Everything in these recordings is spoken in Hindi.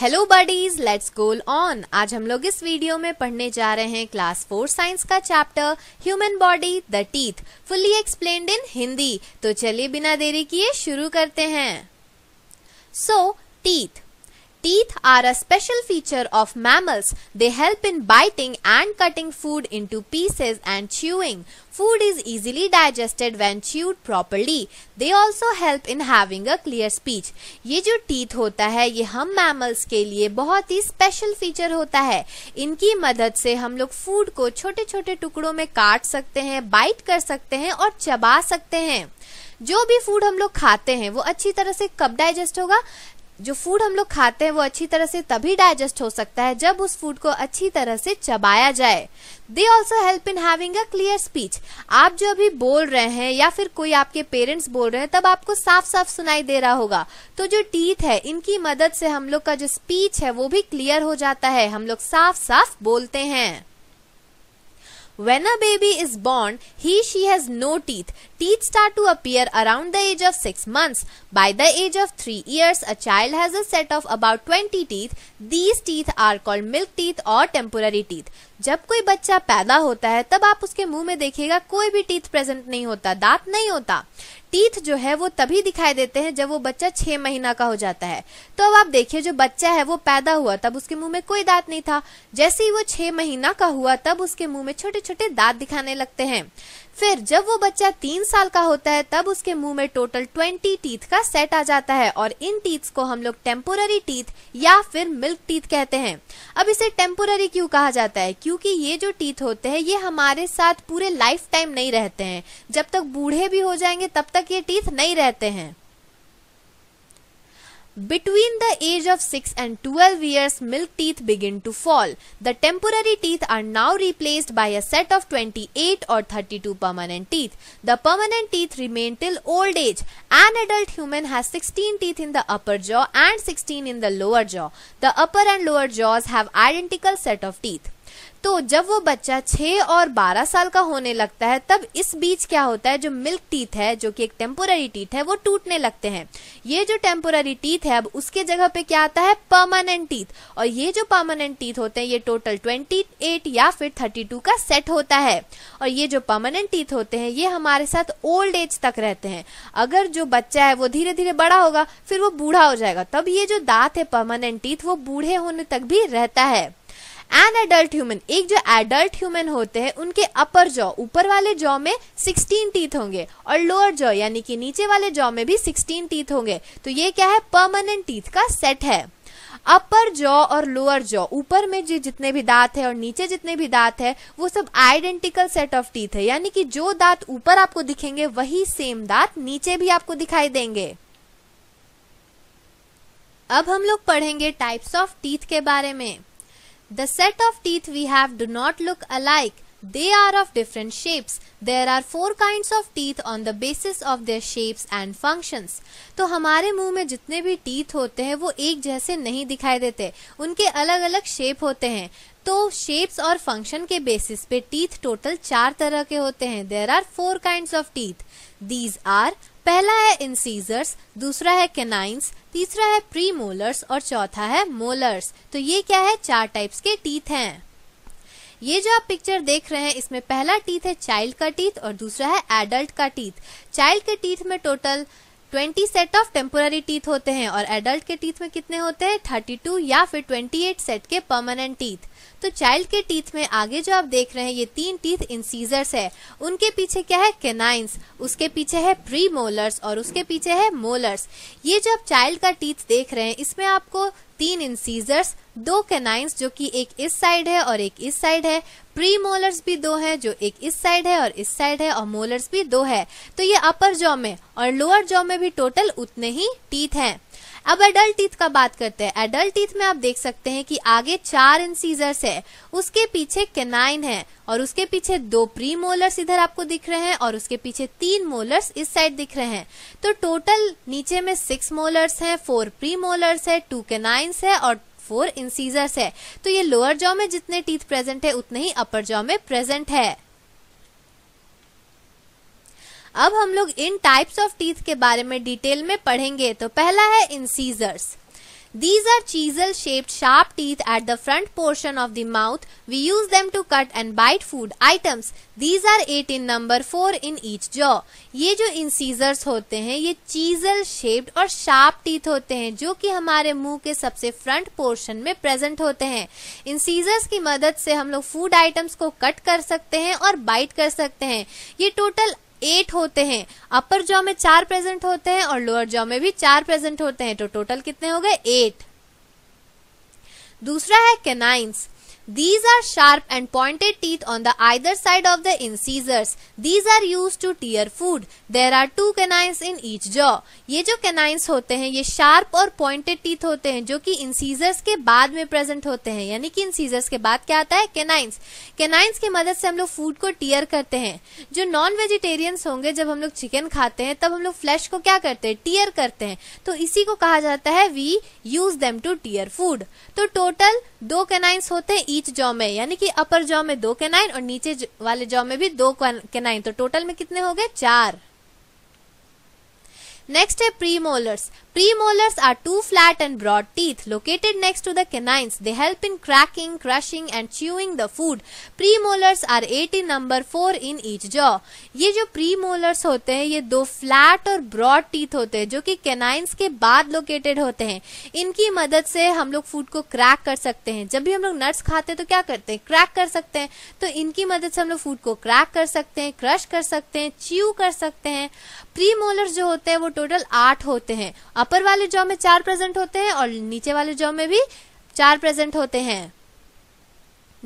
Hello buddies let's go on आज हम लोग इस वीडियो में पढ़ने जा रहे हैं क्लास फोर साइंस का chapter human body the teeth fully explained in Hindi तो चलिए बिना देरी किए शुरू करते हैं so so, teeth Teeth are a special feature of mammals. They help in biting and cutting food into pieces and chewing. Food is easily digested when chewed properly. They also help in having a clear speech. ye jo teeth hota hai ye hum mammals ke liye bahut hi special feature hota hai inki madad se hum log food ko chote chote tukdon mein kaat sakte hain bite kar sakte hain aur chaba sakte hain जो भी फूड हम लोग खाते हैं वो अच्छी तरह से कब डाइजेस्ट होगा जो फूड हम लोग खाते हैं वो अच्छी तरह से तभी डाइजेस्ट हो सकता है जब उस फूड को अच्छी तरह से चबाया जाए they also help in having a clear speech आप जो अभी बोल रहे हैं या फिर कोई आपके पेरेंट्स बोल रहे हैं तब आपको साफ साफ सुनाई दे रहा होगा तो जो टीथ है इनकी मदद से हम लोग का जो स्पीच है वो भी क्लियर हो जाता है हम लोग साफ साफ बोलते हैं When a baby is born, he she has no teeth. Teeth start to appear around the age of 6 months. By the age of 3 years, a child has a set of about 20 teeth. These teeth are called milk teeth or temporary teeth. जब कोई बच्चा पैदा होता है तब आप उसके मुंह में देखिएगा कोई भी टीथ प्रेजेंट नहीं होता दांत नहीं होता टीथ जो है वो तभी दिखाई देते हैं जब वो बच्चा छह महीना का हो जाता है तो अब आप देखिए जो बच्चा है वो पैदा हुआ तब उसके मुंह में कोई दांत नहीं था जैसे ही वो छह महीना का हुआ तब उसके मुंह में छोटे छोटे दांत दिखाने लगते हैं फिर जब वो बच्चा तीन साल का होता है तब उसके मुंह में टोटल ट्वेंटी टीथ का सेट आ जाता है और इन टीथ को हम लोग टेम्पोररी टीथ या फिर मिल्क टीथ कहते हैं अब इसे टेम्पोररी क्यों कहा जाता है क्योंकि ये जो टीथ होते हैं ये हमारे साथ पूरे लाइफ टाइम नहीं रहते हैं जब तक बूढ़े भी हो जाएंगे तब तक तक ये टीथ नहीं रहते हैं between the age of six and twelve years milk teeth begin to fall the temporary teeth are now replaced by a set of twenty eight और thirty two permanent teeth the permanent teeth remain till old age an adult human has sixteen teeth in the upper jaw and sixteen in the lower jaw the upper and lower jaws have identical set of teeth तो जब वो बच्चा 6 और 12 साल का होने लगता है तब इस बीच क्या होता है जो मिल्क टीथ है जो कि एक टेम्पोररी टीथ है वो टूटने लगते हैं ये जो टेम्पोररी टीथ है अब उसके जगह पे क्या आता है परमानेंट टीथ और ये जो परमानेंट टीथ होते हैं ये टोटल 28 या फिर 32 का सेट होता है और ये जो परमानेंट टीथ होते हैं ये हमारे साथ ओल्ड एज तक रहते हैं अगर जो बच्चा है वो धीरे धीरे बड़ा होगा फिर वो बूढ़ा हो जाएगा तब ये जो दांत है परमानेंट टीथ वो बूढ़े होने तक भी रहता है एन एडल्ट ह्यूमन एक जो एडल्ट ह्यूमन होते हैं उनके अपर जॉ ऊपर वाले जॉ में 16 टीथ होंगे और लोअर जॉ यानी कि नीचे वाले जॉ में भी 16 टीथ होंगे तो ये क्या है परमानेंट टीथ का सेट है अपर जॉ और लोअर जॉ ऊपर में जो जितने भी दांत है और नीचे जितने भी दांत है वो सब आइडेंटिकल सेट ऑफ टीथ है यानी कि जो दांत ऊपर आपको दिखेंगे वही सेम दांत नीचे भी आपको दिखाई देंगे अब हम लोग पढ़ेंगे टाइप्स ऑफ टीथ के बारे में The set of teeth we have do not look alike. They are of different shapes. There are four kinds of teeth on the basis of their shapes and functions. तो हमारे मुंह में जितने भी teeth होते हैं वो एक जैसे नहीं दिखाई देते उनके अलग अलग shape होते हैं तो शेप्स और फंक्शन के बेसिस पे टीथ टोटल चार तरह के होते हैं there are four kind of teeth these are पहला है इंसीजर्स दूसरा है केनाइंस तीसरा है प्री मोलर्स और चौथा है मोलर्स तो ये क्या है चार टाइप्स के टीथ हैं ये जो आप पिक्चर देख रहे हैं इसमें पहला टीथ है चाइल्ड का टीथ और दूसरा है एडल्ट का टीथ चाइल्ड के टीथ में total twenty set of temporary teeth होते हैं और एडल्ट के टीथ में कितने होते हैं टू या फिर एट सेट के परमानेंट टीथ तो चाइल्ड के टीथ में आगे जो आप देख रहे हैं ये तीन टीथ इंसीजर्स है उनके पीछे क्या है केनाइंस उसके पीछे है प्री मोलर्स और उसके पीछे है मोलर्स ये जो आप चाइल्ड का टीथ देख रहे हैं इसमें आपको तीन इंसीजर्स दो कैनाइंस जो कि एक इस साइड है और एक इस साइड है प्री मोलर्स भी दो हैं जो एक इस साइड है और इस साइड है और मोलर्स भी दो है तो ये अपर जॉ में और लोअर जॉ में भी टोटल उतने ही टीथ हैं अब एडल्ट टीथ का बात करते हैं एडल्ट टीथ में आप देख सकते हैं कि आगे चार इंसीजर्स है उसके पीछे केनाइन है और उसके पीछे दो प्री मोलर्स इधर आपको दिख रहे हैं और उसके पीछे तीन मोलर्स इस साइड दिख रहे हैं तो टोटल नीचे में सिक्स मोलर्स हैं फोर प्री मोलर्स है टू केनाइंस है और फोर इंसीजर्स है तो ये लोअर जॉ में जितने टीथ प्रेजेंट है उतने ही अपर जॉ में प्रेजेंट है अब हम लोग इन टाइप्स ऑफ टीथ के बारे में डिटेल में पढ़ेंगे तो पहला है incisors These are chisel shaped sharp teeth at the front portion of the mouth. We use them to cut and bite food items. These are 8 in number 4 in each jaw. ये जो incisors होते हैं ये chisel shaped और sharp teeth होते हैं जो कि हमारे मुंह के सबसे front portion में present होते हैं Incisors की मदद से हम लोग food items को cut कर सकते हैं और bite कर सकते हैं ये total एट होते हैं अपर जॉ में चार प्रेजेंट होते हैं और लोअर जॉ में भी चार प्रेजेंट होते हैं तो टोटल कितने हो गए एट दूसरा है canines These are sharp and pointed teeth on the either side of the incisors. These are used to tear food. There are two canines in each jaw. ये जो canines होते हैं ये sharp और pointed teeth होते हैं जो कि incisors के बाद में present होते हैं यानी कि incisors के बाद क्या आता है canines. Canines की मदद से हम लोग food को tear करते हैं जो नॉन वेजिटेरियंस होंगे जब हम लोग चिकन खाते हैं तब हम लोग फ्लैश को क्या करते हैं टीयर करते हैं तो इसी को कहा जाता है we use them to tear food तो टोटल दो कैनाइंस होते हैं ईच जॉ में यानी कि अपर जॉ में दो कैनाइन और नीचे वाले जॉ में भी दो कैनाइन तो टोटल में कितने हो गए चार नेक्स्ट है premolars Premolars are two flat and broad teeth located next to the canines. They help in cracking, crushing and chewing the food. Premolars are eight in number, four in each jaw. ये जो premolars होते हैं ये दो flat और broad teeth होते हैं जो कि canines के बाद located होते हैं इनकी मदद से हम लोग food को crack कर सकते हैं जब भी हम लोग nuts खाते हैं तो क्या करते हैं crack कर सकते हैं तो इनकी मदद से हम लोग food को crack कर सकते हैं crush कर सकते हैं chew कर सकते हैं premolars जो होते हैं वो total आठ होते हैं अपर वाले जॉ में चार प्रेजेंट होते हैं और नीचे वाले जॉ में भी चार प्रेजेंट होते हैं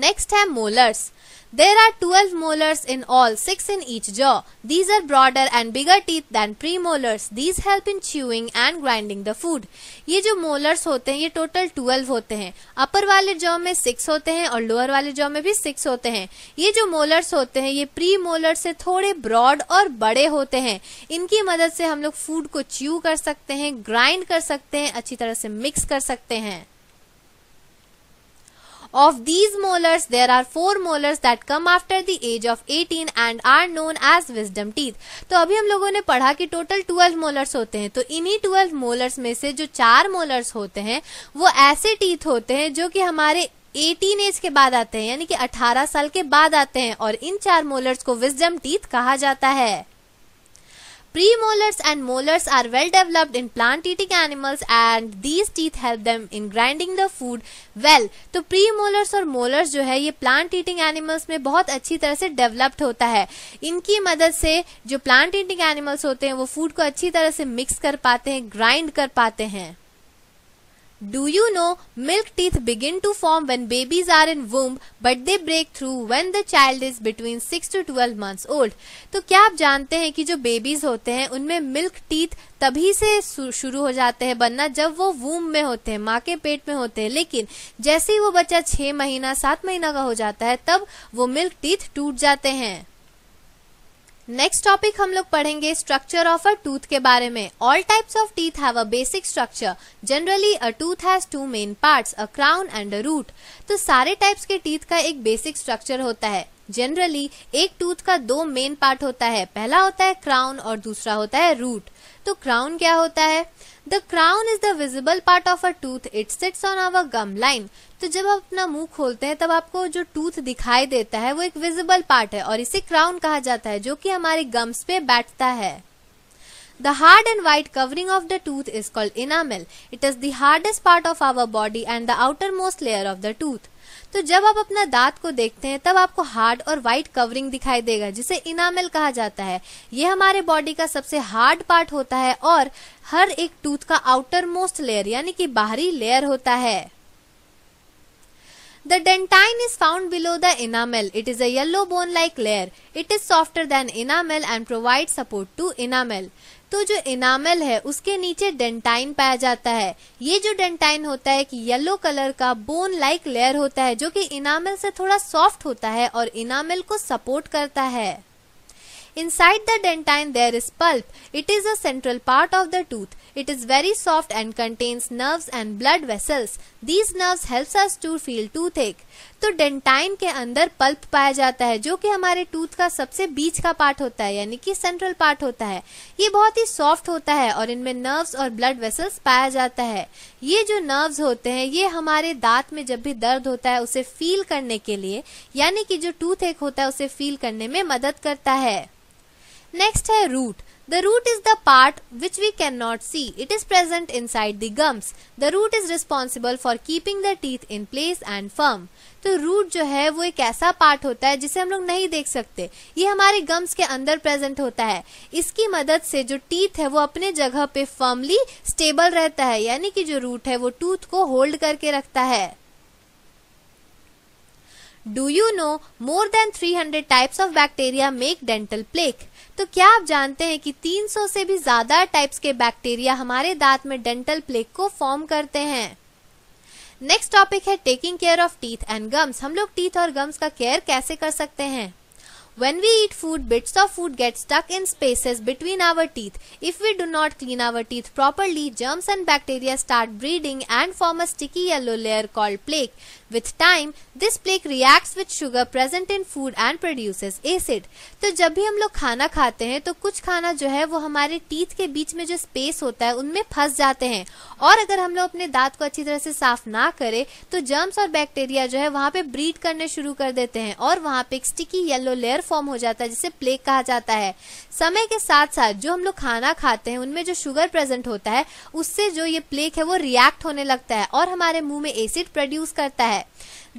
नेक्स्ट है molars There are 12 molars in all, 6 in each jaw. These are broader and bigger teeth than premolars. These help in chewing and grinding the food. ये जो molars होते हैं ये total 12 होते हैं Upper वाले jaw में 6 होते हैं और lower वाले jaw में भी 6 होते हैं ये जो molars होते हैं ये premolars मोलर से थोड़े ब्रॉड और बड़े होते हैं इनकी मदद से हम लोग फूड को च्यू कर सकते हैं ग्राइंड कर सकते हैं अच्छी तरह से मिक्स कर सकते हैं Of these molars, there are four molars that come after the age of 18 and are known as wisdom teeth. to abhi hum logo ne padha ki total 12 molars hote hain to inhi 12 molars में se jo char molars hote hain wo aise teeth hote hain jo ki hamare 18 age के बाद आते हैं यानी कि 18 साल के बाद आते हैं और इन चार मोलर्स को विजडम टीथ कहा जाता है Premolars and molars are well developed in plant eating animals and these teeth help them in grinding the food well. तो premolars or molars jo hai ye plant eating animals mein bahut achhi tarah se developed hota hai inki madad se jo plant eating animals hote hain wo food ko achhi tarah se mix kar pate hain grind kar pate hain Do you know milk teeth begin to form when babies are in womb but they break through when the child is between 6 to 12 months old. तो क्या आप जानते हैं कि जो बेबीज होते हैं उनमें मिल्क टीथ तभी से शुरू हो जाते हैं बनना जब वो वूम में होते हैं माँ के पेट में होते हैं लेकिन जैसे ही वो बच्चा छह महीना सात महीना का हो जाता है तब वो मिल्क टीथ टूट जाते हैं नेक्स्ट टॉपिक हम लोग पढ़ेंगे स्ट्रक्चर ऑफ अ टूथ के बारे में all types of teeth have a basic structure generally a tooth has two main parts a crown and a root तो सारे टाइप्स के टीथ का एक बेसिक स्ट्रक्चर होता है जनरली एक टूथ का दो मेन पार्ट होता है पहला होता है क्राउन और दूसरा होता है रूट तो क्राउन क्या होता है the crown is the visible part of a tooth it sits on our gum line तो जब आप अपना मुंह खोलते हैं तब आपको जो टूथ दिखाई देता है वो एक विजिबल पार्ट है और इसे क्राउन कहा जाता है जो कि हमारे गम्स पे बैठता है the hard and white covering of the tooth is called enamel. It is the hardest part of our body and the outermost layer of the tooth तो जब आप अपना दांत को देखते हैं तब आपको हार्ड और व्हाइट कवरिंग दिखाई देगा जिसे इनामेल कहा जाता है ये हमारे बॉडी का सबसे हार्ड पार्ट होता है और हर एक टूथ का आउटर मोस्ट लेयर यानी कि बाहरी लेयर होता है The dentine is found below the enamel. It is a yellow bone-like layer. It is softer than enamel and provides support to enamel. तो जो इनामल है उसके नीचे डेंटाइन पाया जाता है ये जो डेंटाइन होता है कि येलो कलर का बोन लाइक लेयर होता है जो कि इनामल से थोड़ा सॉफ्ट होता है और इनामल को सपोर्ट करता है Inside the dentine there is pulp. It is a central part of the tooth. It is very soft and contains nerves and blood vessels. These nerves helps us to feel toothache. तो डेंटाइन के अंदर पल्प पाया जाता है जो कि हमारे टूथ का सबसे बीच का पार्ट होता है यानी कि सेंट्रल पार्ट होता है ये बहुत ही सॉफ्ट होता है और इनमें नर्व्स और ब्लड वेसल्स पाया जाता है ये जो नर्व्स होते हैं ये हमारे दांत में जब भी दर्द होता है उसे फील करने के लिए यानी कि जो टूथ एक होता है उसे फील करने में मदद करता है नेक्स्ट है root the root is the part which we can not see it is present inside the gums the root is responsible for keeping the teeth in place and firm तो रूट जो है वो एक ऐसा पार्ट होता है जिसे हम लोग नहीं देख सकते ये हमारे गम्स के अंदर प्रेजेंट होता है इसकी मदद से जो टीथ है वो अपने जगह पे फर्मली स्टेबल रहता है यानी कि जो रूट है वो टूथ को होल्ड करके रखता है Do you know more than 300 types of bacteria make dental plaque? तो क्या आप जानते हैं कि 300 से भी ज्यादा टाइप्स के बैक्टीरिया हमारे दांत में डेंटल प्लेक को फॉर्म करते हैं नेक्स्ट टॉपिक है taking care of teeth and gums हम लोग टीथ और गम्स का केयर कैसे कर सकते हैं When we eat food, bits of food get stuck in spaces between our teeth. If we do not clean our teeth properly, germs and bacteria start breeding and form a sticky yellow layer called plaque. With time, this plaque reacts with sugar present in food and produces acid. तो जब भी हम लोग खाना खाते हैं तो कुछ खाना जो है वो हमारे टीथ के बीच में जो स्पेस होता है उनमें फंस जाते हैं और अगर हम लोग अपने दांत को अच्छी तरह से साफ ना करें तो जर्म्स और बैक्टीरिया जो है वहाँ पे ब्रीड करने शुरू कर देते हैं और वहाँ पे एक स्टिकी येलो लेयर फॉर्म हो जाता है जिसे प्लेक कहा जाता है समय के साथ साथ जो हम लोग खाना खाते हैं उनमें जो शुगर प्रेजेंट होता है उससे जो ये प्लेक है वो रिएक्ट होने लगता है और हमारे मुंह में एसिड प्रोड्यूस करता है है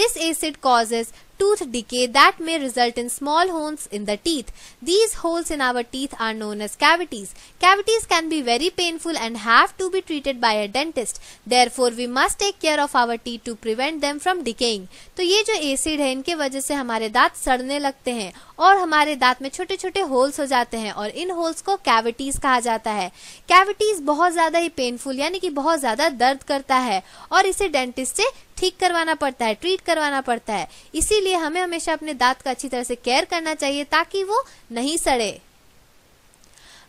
this acid causes tooth decay that may result in small holes in the teeth these holes in our teeth are known as cavities cavities can be very painful and have to be treated by a dentist therefore we must take care of our teeth to prevent them from decaying तो ये जो एसिड है इनके वजह से हमारे दांत सड़ने लगते हैं और हमारे दांत में छोटे छोटे होल्स हो जाते हैं और इन होल्स को कैविटीज कहा जाता है कैविटीज बहुत ज्यादा ही पेनफुल यानी कि बहुत ज्यादा दर्द करता है और इसे डेंटिस्ट से ठीक करवाना पड़ता है ट्रीट करवाना पड़ता है इसीलिए हमें हमेशा अपने दांत का अच्छी तरह से केयर करना चाहिए ताकि वो नहीं सड़े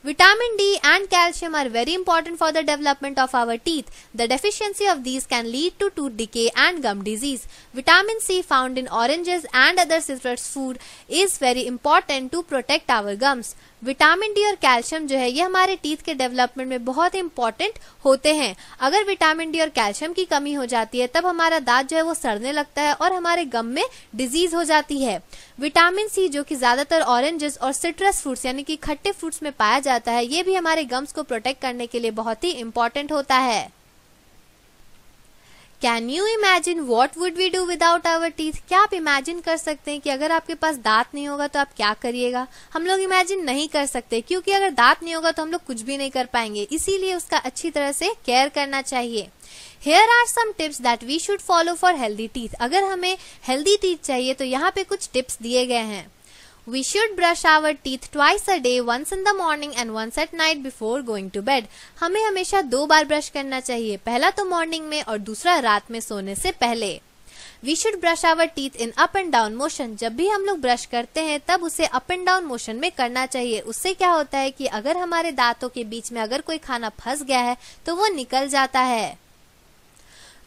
Vitamin D and calcium are very important for the development of our teeth. The deficiency of these can lead to tooth decay and gum disease. Vitamin C found in oranges and other citrus food is very important to protect our gums. Vitamin D और कैल्शियम जो है ये हमारे टीथ के डेवलपमेंट में बहुत इंपॉर्टेंट होते हैं अगर विटामिन डी और कैल्शियम की कमी हो जाती है तब हमारा दांत जो है वो सड़ने लगता है और हमारे गम में डिजीज हो जाती है विटामिन सी जो कि ज्यादातर ऑरेंजेस और सिट्रस फ्रूट्स यानी कि खट्टे फ्रूट्स में पाया जाता जाता है ये भी हमारे गम्स को प्रोटेक्ट करने के लिए बहुत ही इंपॉर्टेंट होता है can you imagine what would we do without our teeth क्या आप इमेजिन कर सकते हैं कि अगर आपके पास दांत नहीं होगा तो आप क्या करिएगा हम लोग इमेजिन नहीं कर सकते क्योंकि अगर दांत नहीं होगा तो हम लोग कुछ भी नहीं कर पाएंगे इसीलिए उसका अच्छी तरह से केयर करना चाहिए here are some tips that we should follow for healthy teeth अगर हमें हेल्दी टीथ चाहिए तो यहाँ पे कुछ टिप्स दिए गए हैं We should brush our teeth twice a day, once in the morning and once at night before going to bed. हमें हमेशा दो बार ब्रश करना चाहिए पहला तो मॉर्निंग में और दूसरा रात में सोने से पहले we should brush our teeth in up and down motion जब भी हम लोग ब्रश करते हैं तब उसे अप एंड डाउन मोशन में करना चाहिए उससे क्या होता है कि अगर हमारे दांतों के बीच में अगर कोई खाना फंस गया है तो वो निकल जाता है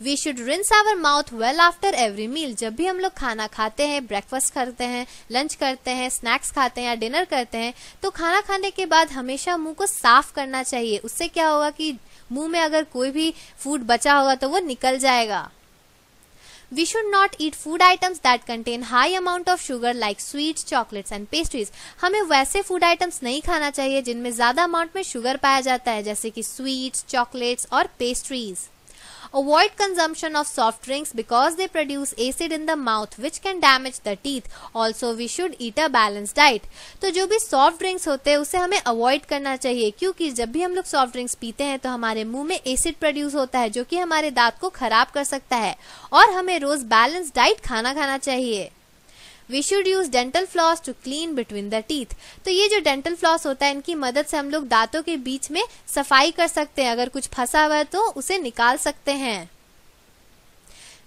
we should rinse our mouth well after every meal जब भी हम लोग खाना खाते हैं ब्रेकफास्ट करते हैं लंच करते हैं स्नैक्स खाते हैं या डिनर करते हैं तो खाना खाने के बाद हमेशा मुंह को साफ करना चाहिए उससे क्या होगा कि मुंह में अगर कोई भी फूड बचा होगा तो वो निकल जाएगा we should not eat food items that contain high amount of sugar like sweets chocolates and pastries हमें वैसे food items नहीं खाना चाहिए जिनमें ज्यादा amount में sugar पाया जाता है जैसे कि sweets chocolates और pastries Avoid consumption of soft drinks because they produce acid in the mouth which can damage the teeth. Also we should eat a balanced diet. to jo bhi soft drinks hote हैं use hame avoid karna chahiye kyunki jab bhi hum log soft drinks peete hain to hamare muh mein acid produce hota hai jo ki hamare daant ko kharab kar sakta hai aur hame roz balanced diet khana khana chahiye we should use dental floss to clean between the teeth तो ये जो डेंटल फ्लॉस होता है इनकी मदद से हम लोग दांतों के बीच में सफाई कर सकते हैं अगर कुछ फंसा हुआ है तो उसे निकाल सकते हैं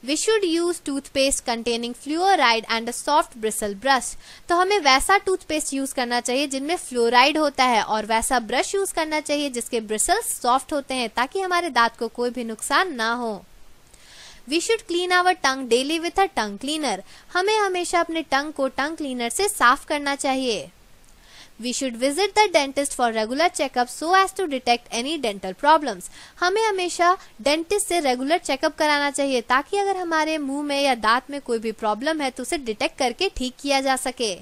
we should use toothpaste containing fluoride and a soft bristle brush तो हमें वैसा टूथपेस्ट यूज करना चाहिए जिनमें फ्लोराइड होता है और वैसा ब्रश यूज करना चाहिए जिसके ब्रिसल सॉफ्ट होते हैं ताकि हमारे दांत को कोई भी नुकसान ना हो we should clean our tongue daily with a tongue cleaner हमें हमेशा अपने टंग को टंग क्लीनर से साफ करना चाहिए we should visit the dentist for regular checkup so as to detect any dental problem हमें हमेशा डेंटिस्ट से रेगुलर चेकअप कराना चाहिए ताकि अगर हमारे मुंह में या दांत में कोई भी प्रॉब्लम है तो उसे डिटेक्ट करके ठीक किया जा सके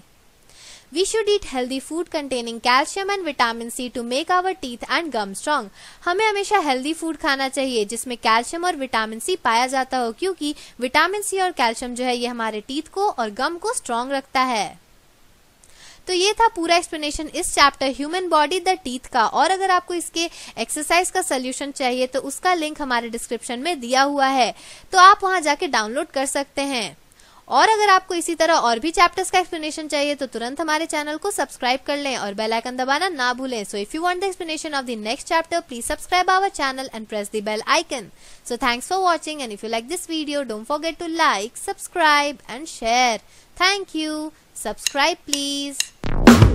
We should eat healthy food containing calcium and vitamin C to make our teeth and gum strong. हमें हमेशा healthy food खाना चाहिए जिसमें calcium और vitamin C पाया जाता हो क्योंकि vitamin C और calcium जो है ये हमारे teeth को और gum को strong रखता है तो ये था पूरा एक्सप्लेनेशन इस chapter human body the teeth का और अगर आपको इसके एक्सरसाइज का सोल्यूशन चाहिए तो उसका लिंक हमारे डिस्क्रिप्शन में दिया हुआ है तो आप वहां जाके डाउनलोड कर सकते हैं और अगर आपको इसी तरह और भी चैप्टर्स का एक्सप्लेनेशन चाहिए तो तुरंत हमारे चैनल को सब्सक्राइब कर लें और बेल आइकन दबाना ना भूलें so if you want the explanation of the next chapter please subscribe our channel and press the bell icon so thanks for watching and if you like this video don't forget to like subscribe and share thank you subscribe please